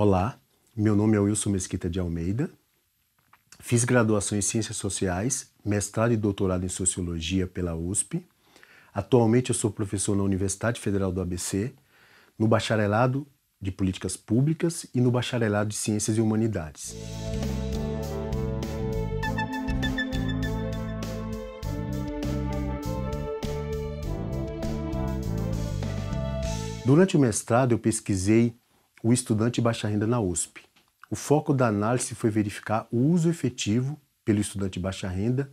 Olá, meu nome é Wilson Mesquita de Almeida. Fiz graduação em Ciências Sociais, mestrado e doutorado em Sociologia pela USP. Atualmente eu sou professor na Universidade Federal do ABC, no bacharelado de Políticas Públicas e no bacharelado de Ciências e Humanidades. Durante o mestrado eu pesquisei o estudante de baixa renda na USP. O foco da análise foi verificar o uso efetivo pelo estudante de baixa renda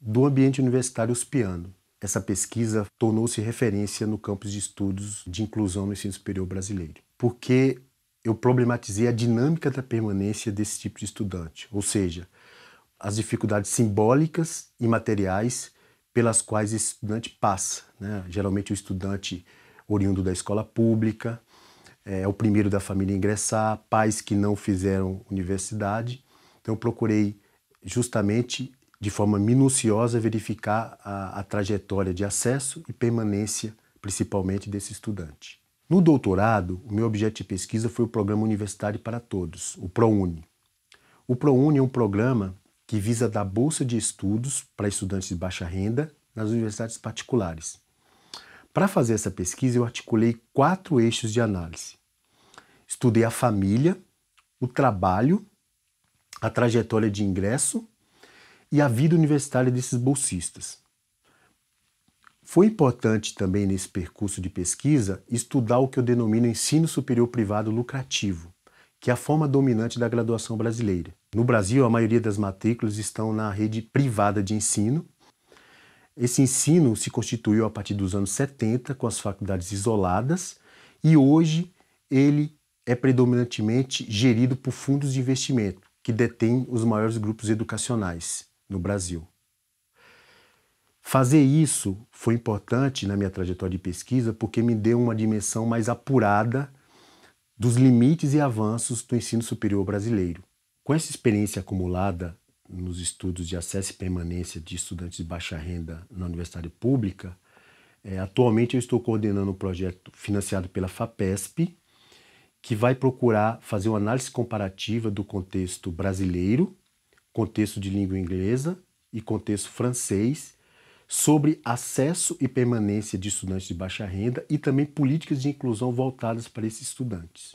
do ambiente universitário uspiano. Essa pesquisa tornou-se referência no campus de estudos de inclusão no ensino superior brasileiro, porque eu problematizei a dinâmica da permanência desse tipo de estudante, ou seja, as dificuldades simbólicas e materiais pelas quais esse estudante passa. Né? Geralmente, o estudante oriundo da escola pública, é o primeiro da família a ingressar, pais que não fizeram universidade. Então eu procurei justamente de forma minuciosa verificar a, a trajetória de acesso e permanência, principalmente desse estudante. No doutorado, o meu objeto de pesquisa foi o Programa Universitário para Todos, o ProUni. O ProUni é um programa que visa dar bolsa de estudos para estudantes de baixa renda nas universidades particulares. Para fazer essa pesquisa, eu articulei quatro eixos de análise. Estudei a família, o trabalho, a trajetória de ingresso e a vida universitária desses bolsistas. Foi importante também nesse percurso de pesquisa estudar o que eu denomino ensino superior privado lucrativo, que é a forma dominante da graduação brasileira. No Brasil, a maioria das matrículas estão na rede privada de ensino, esse ensino se constituiu a partir dos anos 70 com as faculdades isoladas e hoje ele é predominantemente gerido por fundos de investimento que detêm os maiores grupos educacionais no Brasil. Fazer isso foi importante na minha trajetória de pesquisa porque me deu uma dimensão mais apurada dos limites e avanços do ensino superior brasileiro. Com essa experiência acumulada, nos estudos de acesso e permanência de estudantes de baixa renda na universidade pública. É, atualmente eu estou coordenando um projeto financiado pela FAPESP, que vai procurar fazer uma análise comparativa do contexto brasileiro, contexto de língua inglesa e contexto francês sobre acesso e permanência de estudantes de baixa renda e também políticas de inclusão voltadas para esses estudantes.